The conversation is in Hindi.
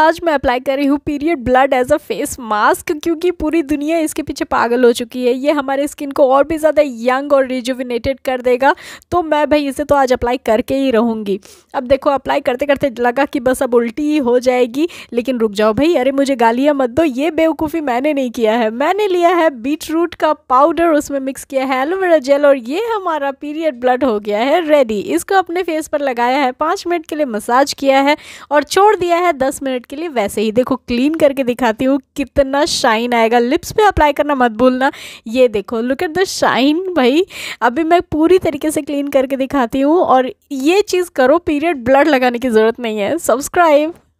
आज मैं अप्लाई कर रही हूँ period blood as a face mask क्योंकि पूरी दुनिया इसके पीछे पागल हो चुकी है ये हमारे स्किन को और भी ज़्यादा यंग और रिजुविनेटेड कर देगा तो मैं भाई इसे तो आज अप्लाई करके ही रहूँगी अब देखो अप्लाई करते करते लगा कि बस अब उल्टी ही हो जाएगी लेकिन रुक जाओ भाई अरे मुझे गालियाँ मत दो ये बेवकूफ़ी मैंने नहीं किया है मैंने लिया है बीट रूट का पाउडर उसमें मिक्स किया है एलोवेरा जेल और ये हमारा पीरियड ब्लड हो गया है रेडी इसको अपने फेस पर लगाया है पाँच मिनट के लिए मसाज किया है और छोड़ दिया है दस मिनट सेट के लिए वैसे ही देखो क्लीन करके दिखाती हूँ कितना शाइन आएगा लिप्स पे अप्लाई करना मत भूलना ये देखो लुक एट द शाइन भाई अभी मैं पूरी तरीके से क्लीन करके दिखाती हूँ और ये चीज़ करो पीरियड ब्लड लगाने की ज़रूरत नहीं है सब्सक्राइब